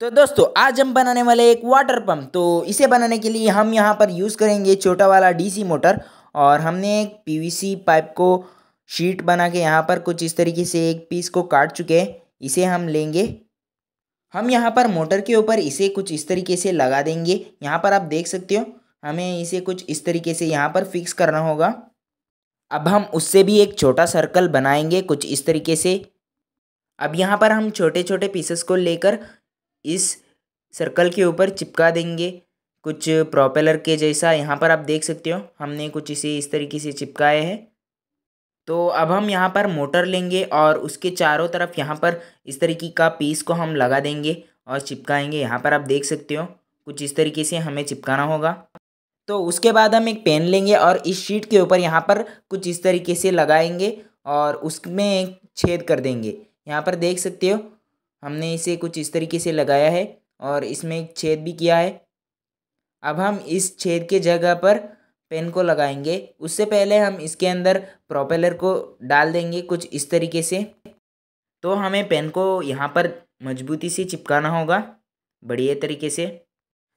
तो दोस्तों आज हम बनाने वाले एक वाटर पंप तो इसे बनाने के लिए हम यहाँ पर यूज़ करेंगे छोटा वाला डीसी मोटर और हमने एक पीवीसी पाइप को शीट बना के यहाँ पर कुछ इस तरीके से एक पीस को काट चुके हैं इसे हम लेंगे हम यहाँ पर मोटर के ऊपर इसे कुछ इस तरीके से लगा देंगे यहाँ पर आप देख सकते हो हमें इसे कुछ इस तरीके से यहाँ पर फिक्स करना होगा अब हम उससे भी एक छोटा सर्कल बनाएंगे कुछ इस तरीके से अब यहाँ पर हम छोटे छोटे पीसेस को लेकर इस सर्कल के ऊपर चिपका देंगे कुछ प्रोपेलर के जैसा यहाँ पर आप देख सकते हो हमने कुछ इसे इस तरीके से चिपकाए है तो अब हम यहाँ पर मोटर लेंगे और उसके चारों तरफ यहाँ पर इस तरीके का पीस को हम लगा देंगे और चिपकाएंगे यहाँ पर आप देख सकते हो कुछ इस तरीके से हमें चिपकाना होगा तो उसके बाद हम एक पेन लेंगे और इस शीट के ऊपर यहाँ पर कुछ इस तरीके से लगाएंगे और उसमें छेद कर देंगे यहाँ पर देख सकते हो हमने इसे कुछ इस तरीके से लगाया है और इसमें एक छेद भी किया है अब हम इस छेद के जगह पर पेन को लगाएंगे उससे पहले हम इसके अंदर प्रोपेलर को डाल देंगे कुछ इस तरीके से तो हमें पेन को यहाँ पर मजबूती से चिपकाना होगा बढ़िया तरीके से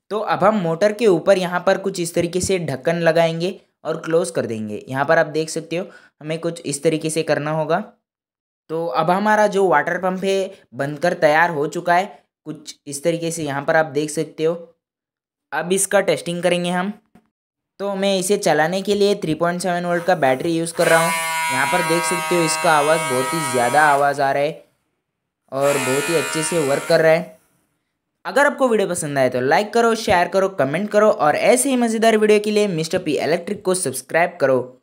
तो अब हम मोटर के ऊपर यहाँ पर कुछ इस तरीके से ढक्कन लगाएंगे और क्लोज़ कर देंगे यहाँ पर आप देख सकते हो हमें कुछ इस तरीके से करना होगा तो अब हमारा जो वाटर पंप है बनकर तैयार हो चुका है कुछ इस तरीके से यहाँ पर आप देख सकते हो अब इसका टेस्टिंग करेंगे हम तो मैं इसे चलाने के लिए 3.7 वोल्ट का बैटरी यूज़ कर रहा हूँ यहाँ पर देख सकते हो इसका आवाज़ बहुत ही ज़्यादा आवाज़ आ रहा है और बहुत ही अच्छे से वर्क कर रहा है अगर आपको वीडियो पसंद आए तो लाइक करो शेयर करो कमेंट करो और ऐसे ही मज़ेदार वीडियो के लिए मिस्टर पी इलेक्ट्रिक को सब्सक्राइब करो